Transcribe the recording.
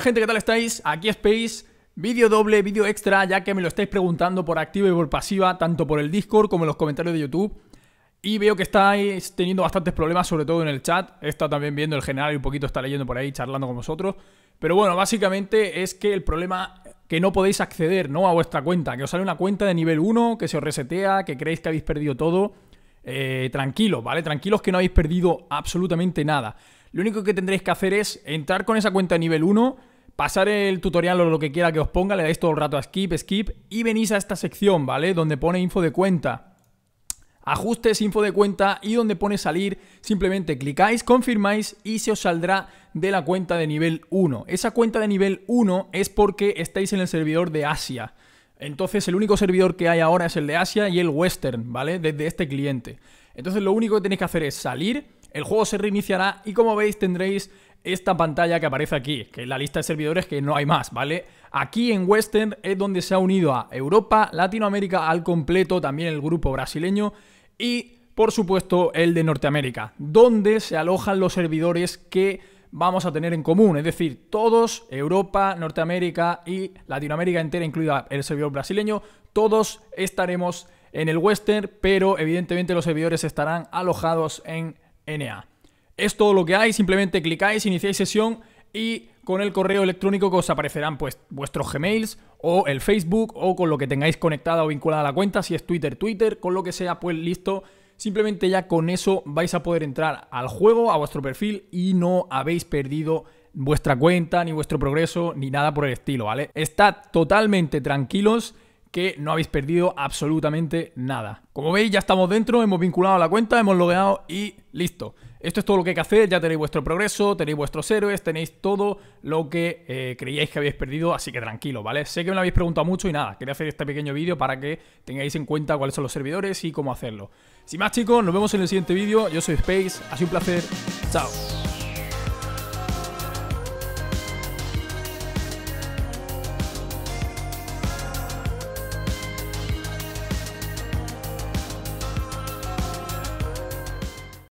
gente, ¿qué tal estáis? Aquí Space, vídeo doble, vídeo extra, ya que me lo estáis preguntando por activa y por pasiva, tanto por el Discord como en los comentarios de YouTube. Y veo que estáis teniendo bastantes problemas, sobre todo en el chat. He estado también viendo el general y un poquito está leyendo por ahí, charlando con vosotros. Pero bueno, básicamente es que el problema que no podéis acceder ¿no? a vuestra cuenta, que os sale una cuenta de nivel 1, que se os resetea, que creéis que habéis perdido todo. Eh, tranquilos, ¿vale? Tranquilos que no habéis perdido absolutamente nada. Lo único que tendréis que hacer es entrar con esa cuenta de nivel 1 pasar el tutorial o lo que quiera que os ponga, le dais todo el rato a skip, skip y venís a esta sección, ¿vale? Donde pone info de cuenta. Ajustes, info de cuenta y donde pone salir, simplemente clicáis, confirmáis y se os saldrá de la cuenta de nivel 1. Esa cuenta de nivel 1 es porque estáis en el servidor de Asia. Entonces el único servidor que hay ahora es el de Asia y el Western, ¿vale? Desde este cliente. Entonces lo único que tenéis que hacer es salir, el juego se reiniciará y como veis tendréis esta pantalla que aparece aquí, que es la lista de servidores que no hay más, ¿vale? Aquí en Western es donde se ha unido a Europa, Latinoamérica al completo, también el grupo brasileño y, por supuesto, el de Norteamérica, donde se alojan los servidores que vamos a tener en común, es decir, todos, Europa, Norteamérica y Latinoamérica entera, incluida el servidor brasileño, todos estaremos en el Western, pero evidentemente los servidores estarán alojados en NA. Es todo lo que hay, simplemente clicáis, iniciáis sesión y con el correo electrónico que os aparecerán pues vuestros Gmails o el Facebook o con lo que tengáis conectada o vinculada a la cuenta, si es Twitter, Twitter, con lo que sea, pues listo. Simplemente ya con eso vais a poder entrar al juego, a vuestro perfil y no habéis perdido vuestra cuenta, ni vuestro progreso, ni nada por el estilo, ¿vale? Estad totalmente tranquilos que no habéis perdido absolutamente nada. Como veis, ya estamos dentro, hemos vinculado la cuenta, hemos logueado y listo. Esto es todo lo que hay que hacer, ya tenéis vuestro progreso, tenéis vuestros héroes, tenéis todo lo que eh, creíais que habéis perdido, así que tranquilo, ¿vale? Sé que me lo habéis preguntado mucho y nada, quería hacer este pequeño vídeo para que tengáis en cuenta cuáles son los servidores y cómo hacerlo. Sin más chicos, nos vemos en el siguiente vídeo, yo soy Space, ha sido un placer, chao.